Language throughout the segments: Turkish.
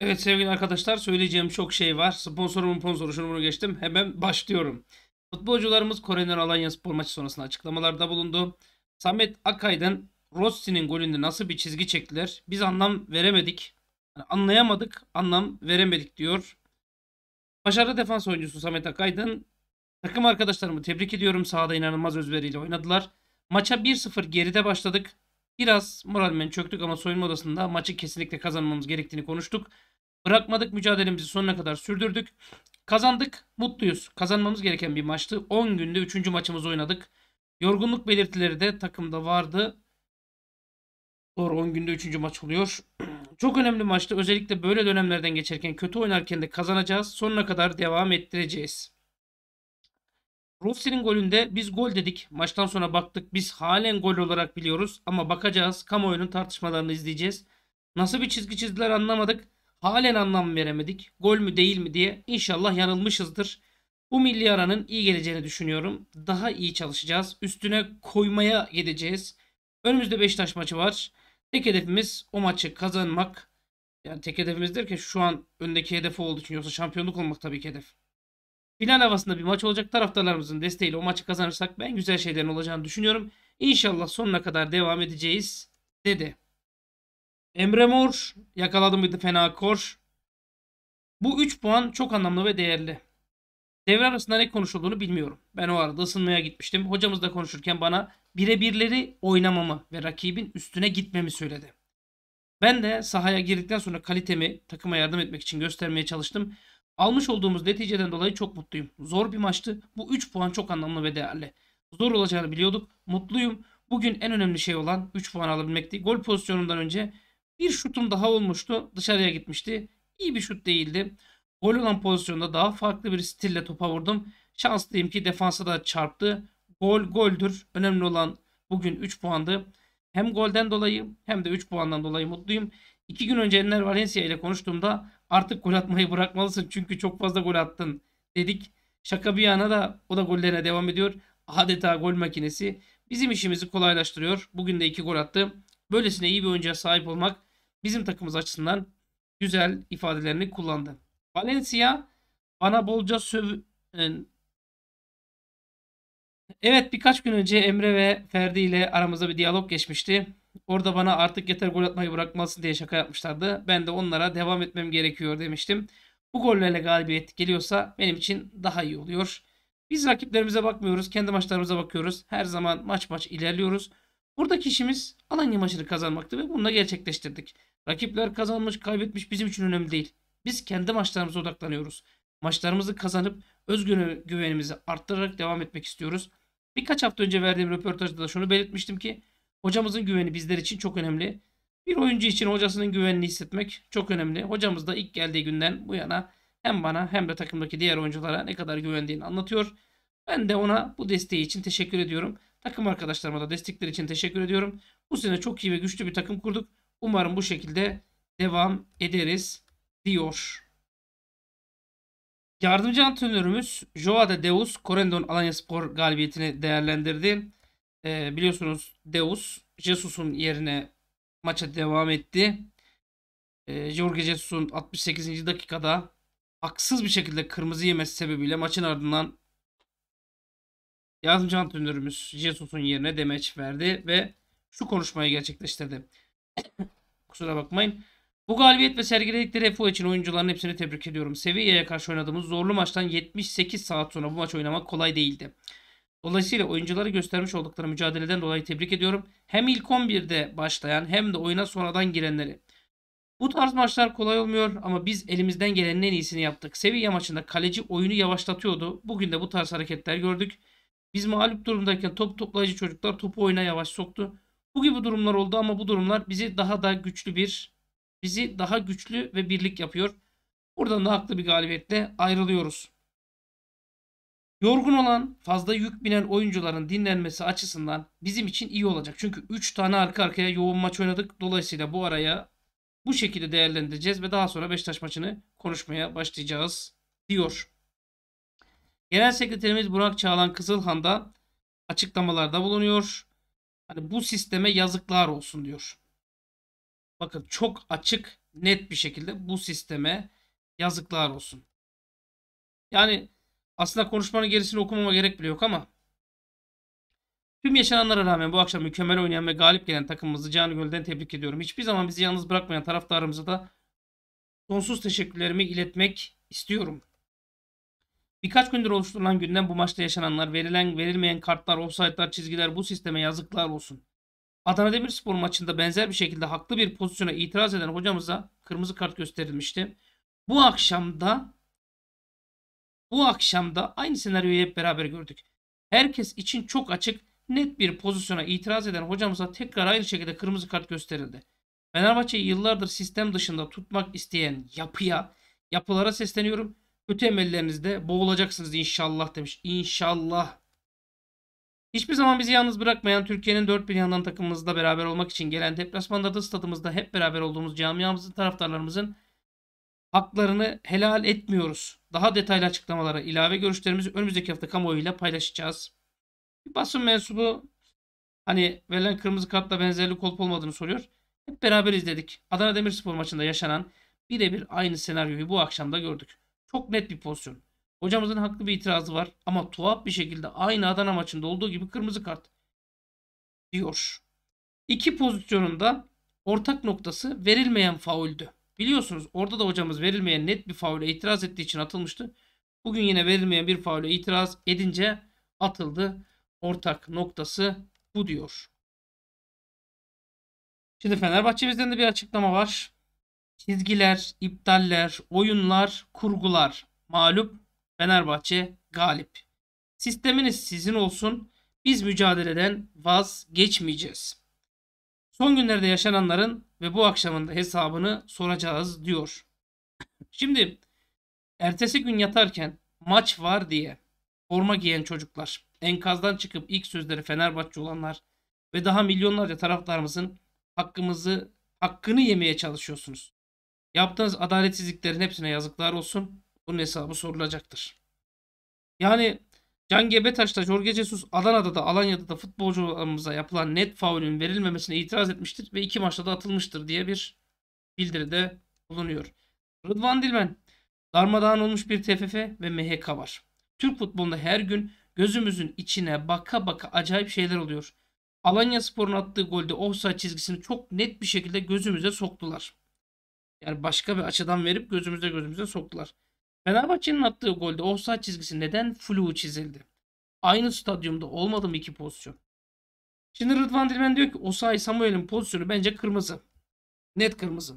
Evet sevgili arkadaşlar söyleyeceğim çok şey var. Sponsorumun sponsoru şunu bunu geçtim. Hemen başlıyorum. Futbolcularımız Korener Alanya spor maçı sonrasında açıklamalarda bulundu. Samet Akaydın Rossi'nin golünde nasıl bir çizgi çektiler? Biz anlam veremedik. Yani anlayamadık, anlam veremedik diyor. Başarılı defans oyuncusu Samet Akaydın. Takım arkadaşlarımı tebrik ediyorum. Sahada inanılmaz özveriyle oynadılar. Maça 1-0 geride başladık. Biraz moralmen çöktük ama soyunma odasında maçı kesinlikle kazanmamız gerektiğini konuştuk. Bırakmadık mücadelemizi sonuna kadar sürdürdük. Kazandık, mutluyuz. Kazanmamız gereken bir maçtı. 10 günde 3. maçımızı oynadık. Yorgunluk belirtileri de takımda vardı. Doğru 10 günde 3. maç oluyor. Çok önemli maçtı. Özellikle böyle dönemlerden geçerken kötü oynarken de kazanacağız. Sonuna kadar devam ettireceğiz. Rufsi'nin golünde biz gol dedik. Maçtan sonra baktık. Biz halen gol olarak biliyoruz. Ama bakacağız. Kamuoyunun tartışmalarını izleyeceğiz. Nasıl bir çizgi çizdiler anlamadık halen anlam veremedik. Gol mü değil mi diye inşallah yanılmışızdır. Bu milli aranın iyi geleceğini düşünüyorum. Daha iyi çalışacağız. Üstüne koymaya gideceğiz. Önümüzde Beşiktaş maçı var. Tek hedefimiz o maçı kazanmak. Yani tek hedefimiz ki şu an öndeki hedef olduğu için yoksa şampiyonluk olmak tabii ki hedef. Final havasında bir maç olacak. Taraftarlarımızın desteğiyle o maçı kazanırsak ben güzel şeylerin olacağını düşünüyorum. İnşallah sonuna kadar devam edeceğiz dedi. Emre Mor yakaladı mıydı fena kor. Bu 3 puan çok anlamlı ve değerli. Devre arasında ne konuşulduğunu bilmiyorum. Ben o arada ısınmaya gitmiştim. Hocamız da konuşurken bana birebirleri oynamamı ve rakibin üstüne gitmemi söyledi. Ben de sahaya girdikten sonra kalitemi takıma yardım etmek için göstermeye çalıştım. Almış olduğumuz neticeden dolayı çok mutluyum. Zor bir maçtı. Bu 3 puan çok anlamlı ve değerli. Zor olacağını biliyorduk. Mutluyum. Bugün en önemli şey olan 3 puan alabilmekti. Gol pozisyonundan önce bir şutum daha olmuştu. Dışarıya gitmişti. İyi bir şut değildi. Gol olan pozisyonda daha farklı bir stille topa vurdum. Şanslıyım ki defansa da çarptı. Gol goldür. Önemli olan bugün 3 puandı. Hem golden dolayı hem de 3 puandan dolayı mutluyum. 2 gün önce Enner Valencia ile konuştuğumda artık gol atmayı bırakmalısın çünkü çok fazla gol attın dedik. Şaka bir yana da o da gollerine devam ediyor. Adeta gol makinesi. Bizim işimizi kolaylaştırıyor. Bugün de 2 gol attı. Böylesine iyi bir oyuncuya sahip olmak bizim takımımız açısından güzel ifadelerini kullandı. Valencia bana bolca söv... E, evet birkaç gün önce Emre ve Ferdi ile aramızda bir diyalog geçmişti. Orada bana artık yeter gol atmayı bırakmasın diye şaka yapmışlardı. Ben de onlara devam etmem gerekiyor demiştim. Bu gollerle galibiyet geliyorsa benim için daha iyi oluyor. Biz rakiplerimize bakmıyoruz. Kendi maçlarımıza bakıyoruz. Her zaman maç maç ilerliyoruz. Buradaki işimiz Alanya maçını kazanmaktı ve bunu da gerçekleştirdik. Rakipler kazanmış kaybetmiş bizim için önemli değil. Biz kendi maçlarımıza odaklanıyoruz. Maçlarımızı kazanıp güvenimizi arttırarak devam etmek istiyoruz. Birkaç hafta önce verdiğim röportajda da şunu belirtmiştim ki hocamızın güveni bizler için çok önemli. Bir oyuncu için hocasının güvenini hissetmek çok önemli. Hocamız da ilk geldiği günden bu yana hem bana hem de takımdaki diğer oyunculara ne kadar güvendiğini anlatıyor. Ben de ona bu desteği için teşekkür ediyorum. Takım arkadaşlarıma da destekleri için teşekkür ediyorum. Bu sene çok iyi ve güçlü bir takım kurduk. Umarım bu şekilde devam ederiz diyor. Yardımcı antrenörümüz Joada Deus Corendon Alanya Spor galibiyetini değerlendirdi. E, biliyorsunuz Deus Jesus'un yerine maça devam etti. E, Jorge Jesus'un 68. dakikada haksız bir şekilde kırmızı yemesi sebebiyle maçın ardından yardımcı antrenörümüz Jesus'un yerine demeç verdi ve şu konuşmayı gerçekleştirdi. Kusura bakmayın. Bu galibiyet ve sergiledikleri FO için oyuncuların hepsini tebrik ediyorum. Sevilla'ya karşı oynadığımız zorlu maçtan 78 saat sonra bu maç oynamak kolay değildi. Dolayısıyla oyuncuları göstermiş oldukları mücadeleden dolayı tebrik ediyorum. Hem ilk 11'de başlayan hem de oyuna sonradan girenleri. Bu tarz maçlar kolay olmuyor ama biz elimizden gelenin en iyisini yaptık. Sevilla maçında kaleci oyunu yavaşlatıyordu. Bugün de bu tarz hareketler gördük. Biz mağlup durumdayken top toplayıcı çocuklar topu oyuna yavaş soktu. Bu gibi durumlar oldu ama bu durumlar bizi daha da güçlü bir bizi daha güçlü ve birlik yapıyor. Buradan da haklı bir galibiyetle ayrılıyoruz. Yorgun olan, fazla yük binen oyuncuların dinlenmesi açısından bizim için iyi olacak. Çünkü 3 tane arka arkaya yoğun maç oynadık. Dolayısıyla bu araya bu şekilde değerlendireceğiz ve daha sonra Beşiktaş maçını konuşmaya başlayacağız diyor. Genel Sekreterimiz Burak Çağlan Kızılhan açıklamalarda bulunuyor. Hani bu sisteme yazıklar olsun diyor. Bakın çok açık, net bir şekilde bu sisteme yazıklar olsun. Yani aslında konuşmanın gerisini okumama gerek bile yok ama tüm yaşananlara rağmen bu akşam mükemmel oynayan ve galip gelen takımımızı canı gölden tebrik ediyorum. Hiçbir zaman bizi yalnız bırakmayan taraftarımıza da sonsuz teşekkürlerimi iletmek istiyorum. Birkaç gündür oluşturulan günden bu maçta yaşananlar, verilen verilmeyen kartlar, offside'lar, çizgiler bu sisteme yazıklar olsun. Adana Demirspor maçında benzer bir şekilde haklı bir pozisyona itiraz eden hocamıza kırmızı kart gösterilmişti. Bu akşamda bu akşamda aynı senaryoyu hep beraber gördük. Herkes için çok açık, net bir pozisyona itiraz eden hocamıza tekrar aynı şekilde kırmızı kart gösterildi. Fenerbahçe'yi yıllardır sistem dışında tutmak isteyen yapıya, yapılara sesleniyorum Kötü emellerinizde boğulacaksınız inşallah demiş. İnşallah. Hiçbir zaman bizi yalnız bırakmayan Türkiye'nin dört bir yandan takımımızla beraber olmak için gelen deplasmanda da stadımızda hep beraber olduğumuz camiamızın taraftarlarımızın haklarını helal etmiyoruz. Daha detaylı açıklamalara ilave görüşlerimizi önümüzdeki hafta kamuoyuyla paylaşacağız. Bir basın mensubu hani verilen kırmızı kartla benzerlik olup olmadığını soruyor. Hep beraber izledik. Adana Demirspor maçında yaşanan birebir aynı senaryoyu bu akşam da gördük. Çok net bir pozisyon. Hocamızın haklı bir itirazı var ama tuhaf bir şekilde aynı Adana maçında olduğu gibi kırmızı kart diyor. İki pozisyonunda ortak noktası verilmeyen fauldü. Biliyorsunuz orada da hocamız verilmeyen net bir faule itiraz ettiği için atılmıştı. Bugün yine verilmeyen bir faule itiraz edince atıldı. Ortak noktası bu diyor. Şimdi Fenerbahçe bizden de bir açıklama var çizgiler, iptaller, oyunlar, kurgular. Mağlup Fenerbahçe galip. Sisteminiz sizin olsun. Biz mücadeleden vazgeçmeyeceğiz. Son günlerde yaşananların ve bu akşamın da hesabını soracağız diyor. Şimdi ertesi gün yatarken maç var diye forma giyen çocuklar, enkazdan çıkıp ilk sözleri Fenerbahçe olanlar ve daha milyonlarca taraftarımızın hakkımızı hakkını yemeye çalışıyorsunuz. Yaptığınız adaletsizliklerin hepsine yazıklar olsun. Bunun hesabı sorulacaktır. Yani Can Gebetaş'ta Jorge Jesus Adana'da da Alanya'da da futbolcularımıza yapılan net faulün verilmemesine itiraz etmiştir ve iki maçta da atılmıştır diye bir bildiride bulunuyor. Rıdvan Dilmen darmadağın olmuş bir TFF ve MHK var. Türk futbolunda her gün gözümüzün içine baka baka acayip şeyler oluyor. Alanya Spor'un attığı golde offside çizgisini çok net bir şekilde gözümüze soktular. Yani başka bir açıdan verip gözümüze gözümüze soktular. Fenerbahçe'nin attığı golde offside çizgisi neden flu çizildi? Aynı stadyumda olmadı mı iki pozisyon? Şimdi Rıdvan Dilmen diyor ki Osayi Samuel'in pozisyonu bence kırmızı. Net kırmızı.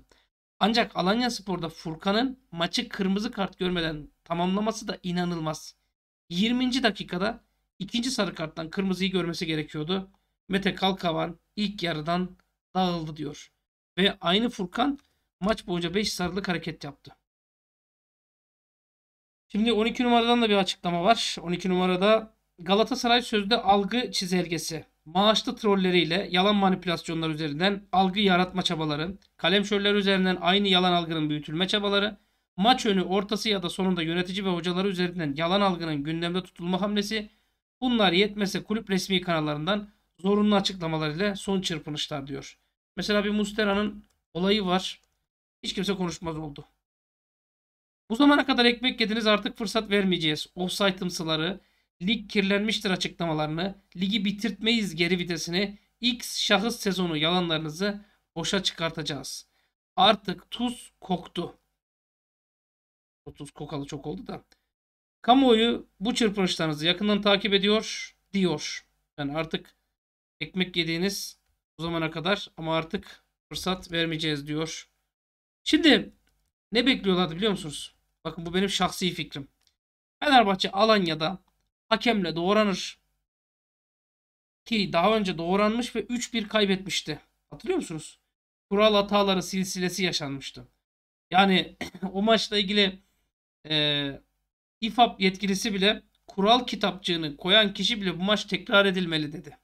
Ancak Alanya Spor'da Furkan'ın maçı kırmızı kart görmeden tamamlaması da inanılmaz. 20. dakikada ikinci sarı karttan kırmızıyı görmesi gerekiyordu. Mete Kalkavan ilk yarıdan dağıldı diyor. Ve aynı Furkan Maç boyunca 5 sarılık hareket yaptı. Şimdi 12 numaradan da bir açıklama var. 12 numarada Galatasaray sözde algı çizelgesi. Maaşlı trolleriyle yalan manipülasyonlar üzerinden algı yaratma çabaları, kalemşörler üzerinden aynı yalan algının büyütülme çabaları, maç önü, ortası ya da sonunda yönetici ve hocaları üzerinden yalan algının gündemde tutulma hamlesi, bunlar yetmese kulüp resmi kanallarından zorunlu açıklamalar ile son çırpınışlar diyor. Mesela bir Mustera'nın olayı var. Hiç kimse konuşmaz oldu. Bu zamana kadar ekmek yediniz artık fırsat vermeyeceğiz. Offside Offside'ımsıları, lig kirlenmiştir açıklamalarını, ligi bitirtmeyiz geri vitesini, X şahıs sezonu yalanlarınızı boşa çıkartacağız. Artık tuz koktu. Tuz kokalı çok oldu da. Kamuoyu bu çırpınışlarınızı yakından takip ediyor diyor. Yani artık ekmek yediğiniz bu zamana kadar ama artık fırsat vermeyeceğiz diyor. Şimdi ne bekliyorlardı biliyor musunuz? Bakın bu benim şahsi fikrim. Fenerbahçe Alanya'da hakemle doğranır. Ki daha önce doğranmış ve 3-1 kaybetmişti. Hatırlıyor musunuz? Kural hataları silsilesi yaşanmıştı. Yani o maçla ilgili e, İFAP yetkilisi bile kural kitapçığını koyan kişi bile bu maç tekrar edilmeli dedi.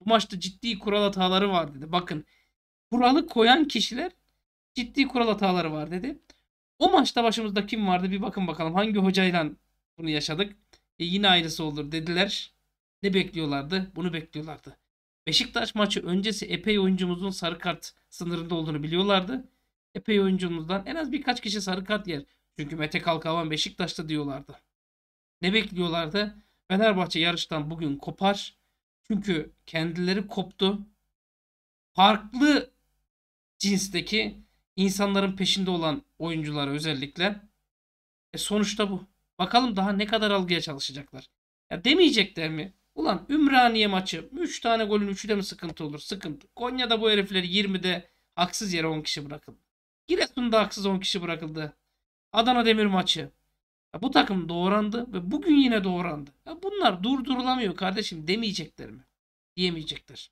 Bu maçta ciddi kural hataları var dedi. Bakın kuralı koyan kişiler ciddi kural hataları var dedi. O maçta başımızda kim vardı bir bakın bakalım hangi hocayla bunu yaşadık. E yine ayrısı olur dediler. Ne bekliyorlardı? Bunu bekliyorlardı. Beşiktaş maçı öncesi epey oyuncumuzun sarı kart sınırında olduğunu biliyorlardı. Epey oyuncumuzdan en az birkaç kişi sarı kart yer. Çünkü Mete Kalkavan Beşiktaş'ta diyorlardı. Ne bekliyorlardı? Fenerbahçe yarıştan bugün kopar. Çünkü kendileri koptu. Farklı cinsteki insanların peşinde olan oyunculara özellikle. E sonuçta bu. Bakalım daha ne kadar algıya çalışacaklar. Ya demeyecekler mi? Ulan Ümraniye maçı 3 tane golün 3'ü de mi sıkıntı olur? Sıkıntı. Konya'da bu herifleri 20'de haksız yere 10 kişi bırakıldı. Giresun'da haksız 10 kişi bırakıldı. Adana Demir maçı. Ya bu takım doğrandı ve bugün yine doğrandı. Ya bunlar durdurulamıyor kardeşim demeyecekler mi? Diyemeyecekler.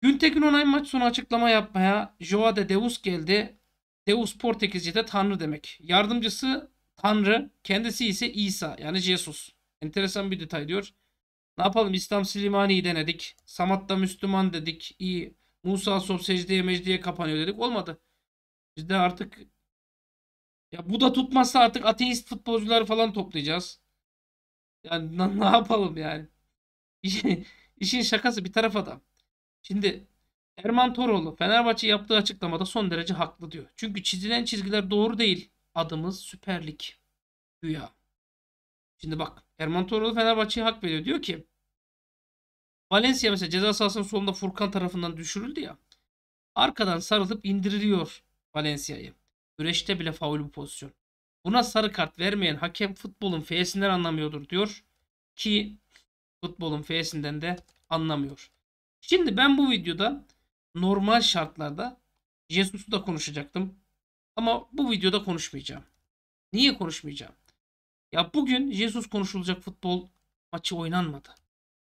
Güntekin Onay maç sonu açıklama yapmaya de Deus geldi. Deus de Tanrı demek. Yardımcısı Tanrı, kendisi ise İsa yani Jesus. Enteresan bir detay diyor. Ne yapalım İslam Silimani'yi denedik. Samat da Müslüman dedik. İyi. Musa Sof secdeye mecdiye kapanıyor dedik. Olmadı. Biz de artık ya bu da tutmazsa artık ateist futbolcular falan toplayacağız. Yani ne yapalım yani? İşin, işin şakası bir tarafa da. Şimdi Erman Toroğlu Fenerbahçe yaptığı açıklamada son derece haklı diyor. Çünkü çizilen çizgiler doğru değil. Adımız Süper Lig. Güya. Şimdi bak Erman Toroğlu Fenerbahçe'ye hak veriyor. Diyor ki Valencia mesela ceza sahasının solunda Furkan tarafından düşürüldü ya. Arkadan sarılıp indiriliyor Valencia'yı. Güreşte bile faul bu pozisyon. Buna sarı kart vermeyen hakem futbolun feyesinden anlamıyordur diyor. Ki futbolun feyesinden de anlamıyor. Şimdi ben bu videoda normal şartlarda Jesus'u da konuşacaktım. Ama bu videoda konuşmayacağım. Niye konuşmayacağım? Ya bugün Jesus konuşulacak futbol maçı oynanmadı.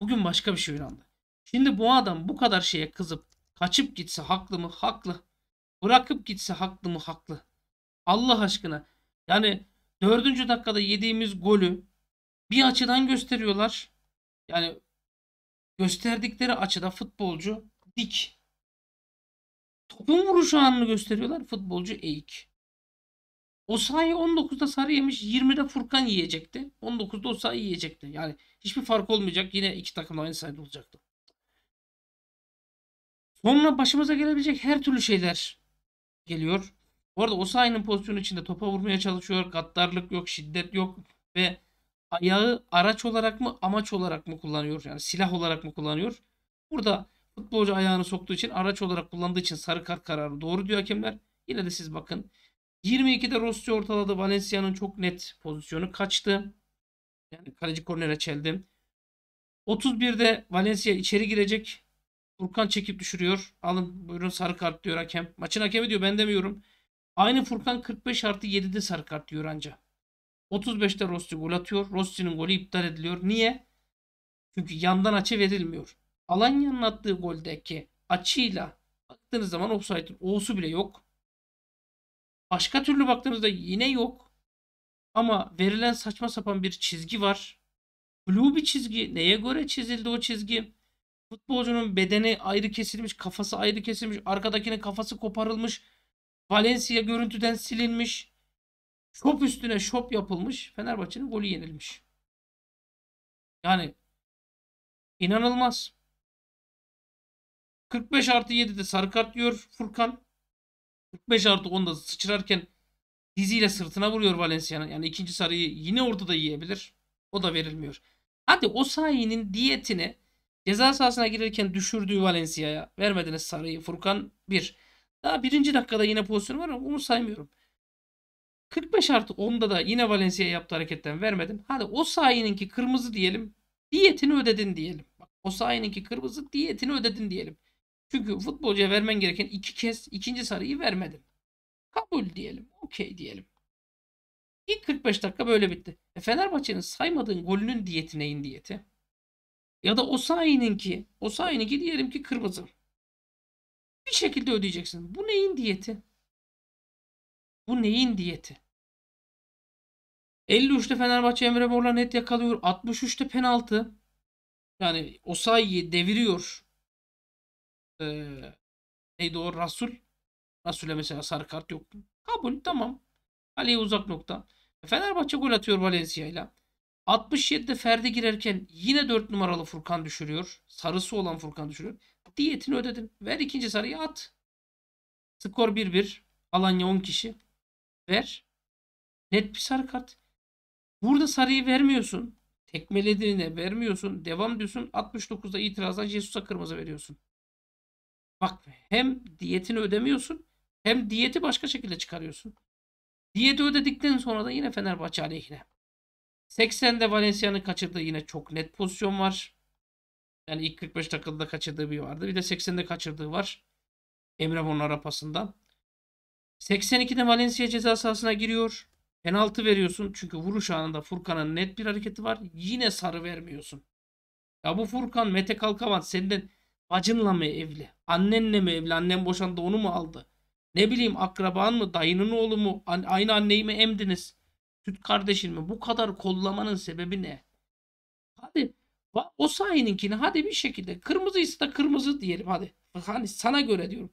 Bugün başka bir şey oynandı. Şimdi bu adam bu kadar şeye kızıp kaçıp gitse haklı mı? Haklı. Bırakıp gitse haklı mı? Haklı. Allah aşkına. Yani dördüncü dakikada yediğimiz golü bir açıdan gösteriyorlar. Yani gösterdikleri açıda futbolcu dik. Topun vuruş anını gösteriyorlar. Futbolcu eğik. Osayi 19'da sarı yemiş. 20'de Furkan yiyecekti. 19'da Osayi yiyecekti. Yani hiçbir fark olmayacak. Yine iki takım aynı sayıda olacaktı. Sonra başımıza gelebilecek her türlü şeyler geliyor. Bu arada Osayi'nin pozisyonu içinde topa vurmaya çalışıyor. Gaddarlık yok, şiddet yok ve ayağı araç olarak mı amaç olarak mı kullanıyor? Yani silah olarak mı kullanıyor? Burada futbolcu ayağını soktuğu için araç olarak kullandığı için sarı kart kararı doğru diyor hakemler. Yine de siz bakın. 22'de Rossi ortaladı. Valencia'nın çok net pozisyonu kaçtı. Yani kaleci kornere çeldi. 31'de Valencia içeri girecek. Furkan çekip düşürüyor. Alın buyurun sarı kart diyor hakem. Maçın hakemi diyor ben demiyorum. Aynı Furkan 45 artı 7'de sarı kart diyor anca. 35'te Rossi gol atıyor. Rossi'nin golü iptal ediliyor. Niye? Çünkü yandan açı verilmiyor. Alanya'nın attığı goldeki açıyla baktığınız zaman offside'ın O'su bile yok. Başka türlü baktığınızda yine yok. Ama verilen saçma sapan bir çizgi var. Blue bir çizgi. Neye göre çizildi o çizgi? Futbolcunun bedeni ayrı kesilmiş, kafası ayrı kesilmiş, arkadakinin kafası koparılmış, Valencia görüntüden silinmiş şop üstüne şop yapılmış. Fenerbahçe'nin golü yenilmiş. Yani inanılmaz. 45 artı 7'de sarı kart diyor Furkan. 45 artı 10'da sıçrarken diziyle sırtına vuruyor Valencia'nın. Yani ikinci sarıyı yine orada da yiyebilir. O da verilmiyor. Hadi o sayının diyetini ceza sahasına girerken düşürdüğü Valencia'ya vermediniz sarıyı. Furkan 1. Bir. Daha birinci dakikada yine pozisyon var ama onu saymıyorum. 45 artı 10'da da yine Valencia yaptı hareketten vermedin. Hadi o sahininki kırmızı diyelim. Diyetini ödedin diyelim. Bak, o sahininki kırmızı diyetini ödedin diyelim. Çünkü futbolcuya vermen gereken iki kez ikinci sarıyı vermedin. Kabul diyelim. Okey diyelim. İlk 45 dakika böyle bitti. E Fenerbahçe'nin saymadığın golünün diyeti neyin diyeti? Ya da Osayi'ninki, Osayi'ninki diyelim ki kırmızı. Bir şekilde ödeyeceksin. Bu neyin diyeti? Bu neyin diyeti? 53'te Fenerbahçe Emre Borla net yakalıyor. 63'te penaltı. Yani Osayi'yi deviriyor. Ee, neydi o? Rasul. Rasul'e mesela sarı kart yoktu. Kabul tamam. Kaleye uzak nokta. Fenerbahçe gol atıyor Valencia ile. 67'de Ferdi girerken yine 4 numaralı Furkan düşürüyor. Sarısı olan Furkan düşürüyor. Diyetini ödedin. Ver ikinci sarıyı at. Skor 1-1. Alanya 10 kişi. Ver. Net bir sarı kart. Burada sarıyı vermiyorsun. Tekmelediğine vermiyorsun. Devam diyorsun. 69'da itirazdan Jesus'a kırmızı veriyorsun. Bak hem diyetini ödemiyorsun hem diyeti başka şekilde çıkarıyorsun. Diyeti ödedikten sonra da yine Fenerbahçe aleyhine. 80'de Valencia'nın kaçırdığı yine çok net pozisyon var. Yani ilk 45 dakikada kaçırdığı bir vardı. Bir de 80'de kaçırdığı var. Emre Bonara pasından. 82'de Valencia ceza sahasına giriyor. Penaltı veriyorsun çünkü vuruş anında Furkan'ın net bir hareketi var. Yine sarı vermiyorsun. Ya bu Furkan Mete Kalkavan senden bacınla mı evli? Annenle mi evli? Annen boşandı onu mu aldı? Ne bileyim akraban mı? Dayının oğlu mu? Aynı anneyi mi emdiniz? Süt kardeşin mi? Bu kadar kollamanın sebebi ne? Hadi o sayeninkini hadi bir şekilde kırmızıysa da kırmızı diyelim hadi. Hani sana göre diyorum.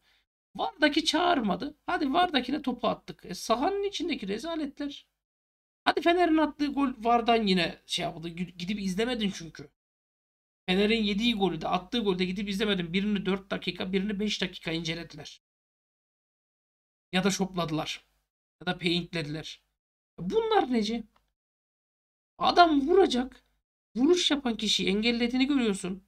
Vardaki çağırmadı. Hadi Vardakine topu attık. E, sahanın içindeki rezaletler. Hadi Fener'in attığı gol Vardan yine şey yapıldı. Gidip izlemedin çünkü. Fener'in yediği golü de attığı golü de gidip izlemedin. Birini 4 dakika birini 5 dakika incelediler. Ya da şopladılar. Ya da paintlediler. Bunlar neci? Adam vuracak. Vuruş yapan kişiyi engellediğini görüyorsun.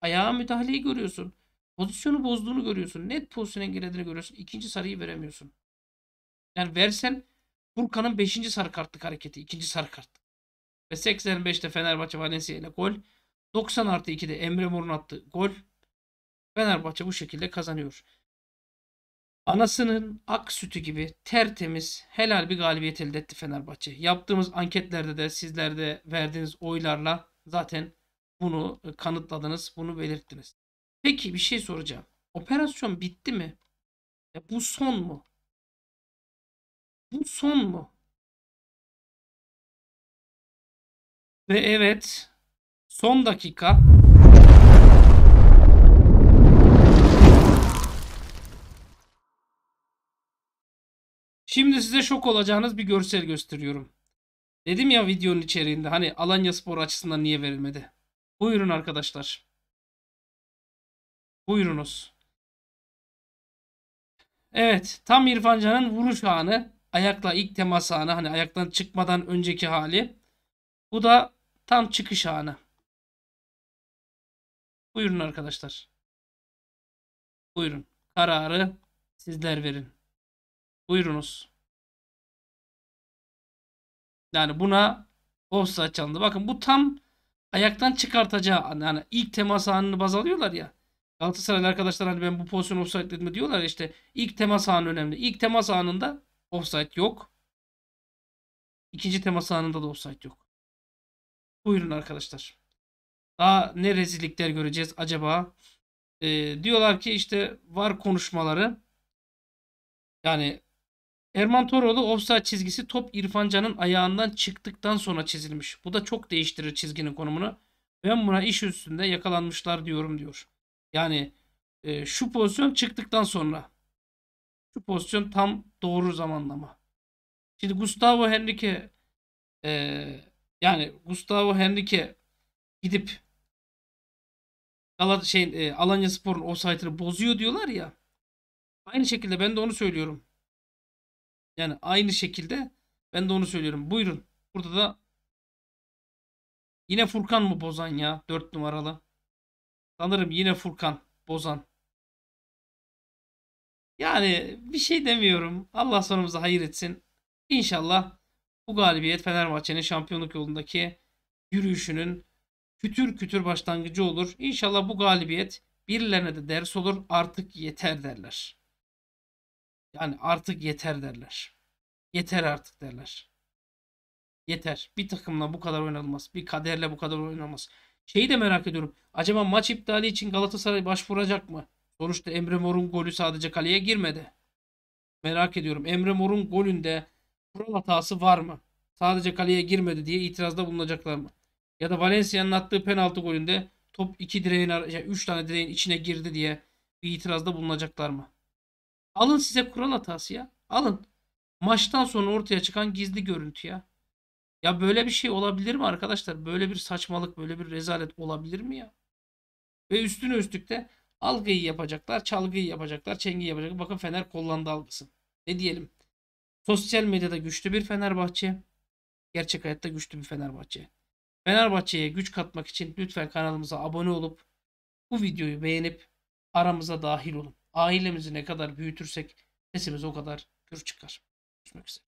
Ayağa müdahaleyi görüyorsun. Pozisyonu bozduğunu görüyorsun. Net pozisyona girdiğini görüyorsun. İkinci sarıyı veremiyorsun. Yani versen Furkan'ın 5. sarı kartlık hareketi. ikinci sarı kart. Ve 85'te Fenerbahçe Valencia ile gol. 90 artı 2'de Emre Mor'un attığı gol. Fenerbahçe bu şekilde kazanıyor. Anasının ak sütü gibi tertemiz helal bir galibiyet elde etti Fenerbahçe. Yaptığımız anketlerde de sizlerde verdiğiniz oylarla zaten bunu kanıtladınız, bunu belirttiniz. Peki bir şey soracağım. Operasyon bitti mi? Ya bu son mu? Bu son mu? Ve evet son dakika Şimdi size şok olacağınız bir görsel gösteriyorum. Dedim ya videonun içeriğinde hani Alanya Spor açısından niye verilmedi. Buyurun arkadaşlar. Buyurunuz. Evet tam İrfan Can'ın vuruş anı. Ayakla ilk temas anı. Hani ayaktan çıkmadan önceki hali. Bu da tam çıkış anı. Buyurun arkadaşlar. Buyurun. Kararı sizler verin. Buyurunuz. Yani buna offside çalındı. Bakın bu tam ayaktan çıkartacağı yani ilk temas anını baz alıyorlar ya. Galatasaraylı arkadaşlar hani ben bu pozisyon offside dedim diyorlar işte ilk temas anı önemli. İlk temas anında offside yok. İkinci temas anında da offside yok. Buyurun arkadaşlar. Daha ne rezillikler göreceğiz acaba? Ee, diyorlar ki işte var konuşmaları. Yani Erman Toroğlu offside çizgisi top İrfanca'nın ayağından çıktıktan sonra çizilmiş. Bu da çok değiştirir çizginin konumunu. Ben buna iş üstünde yakalanmışlar diyorum diyor. Yani e, şu pozisyon çıktıktan sonra. Şu pozisyon tam doğru zamanlama. Şimdi Gustavo Henrique e, yani Gustavo Henrique gidip Galat şey e, Alanya Spor'un offside'ını bozuyor diyorlar ya. Aynı şekilde ben de onu söylüyorum. Yani aynı şekilde ben de onu söylüyorum. Buyurun. Burada da yine Furkan mı bozan ya? 4 numaralı. Sanırım yine Furkan Bozan. Yani bir şey demiyorum. Allah sonumuza hayır etsin. İnşallah bu galibiyet Fenerbahçe'nin şampiyonluk yolundaki yürüyüşünün kütür kütür başlangıcı olur. İnşallah bu galibiyet birilerine de ders olur. Artık yeter derler. Yani artık yeter derler. Yeter artık derler. Yeter. Bir takımla bu kadar oynanılmaz. Bir kaderle bu kadar oynanılmaz. Şeyi de merak ediyorum. Acaba maç iptali için Galatasaray başvuracak mı? Sonuçta Emre Mor'un golü sadece kaleye girmedi. Merak ediyorum. Emre Mor'un golünde kural hatası var mı? Sadece kaleye girmedi diye itirazda bulunacaklar mı? Ya da Valencia'nın attığı penaltı golünde top 2 direğin, yani 3 tane direğin içine girdi diye bir itirazda bulunacaklar mı? Alın size kural hatası ya. Alın. Maçtan sonra ortaya çıkan gizli görüntü ya. Ya böyle bir şey olabilir mi arkadaşlar? Böyle bir saçmalık, böyle bir rezalet olabilir mi ya? Ve üstüne üstlük de algıyı yapacaklar, çalgıyı yapacaklar, çengi yapacaklar. Bakın Fener kullandı algısı. Ne diyelim? Sosyal medyada güçlü bir Fenerbahçe, gerçek hayatta güçlü bir Fenerbahçe. Fenerbahçe'ye güç katmak için lütfen kanalımıza abone olup bu videoyu beğenip aramıza dahil olun. Ailemizi ne kadar büyütürsek sesimiz o kadar gür çıkar. Görüşmek üzere.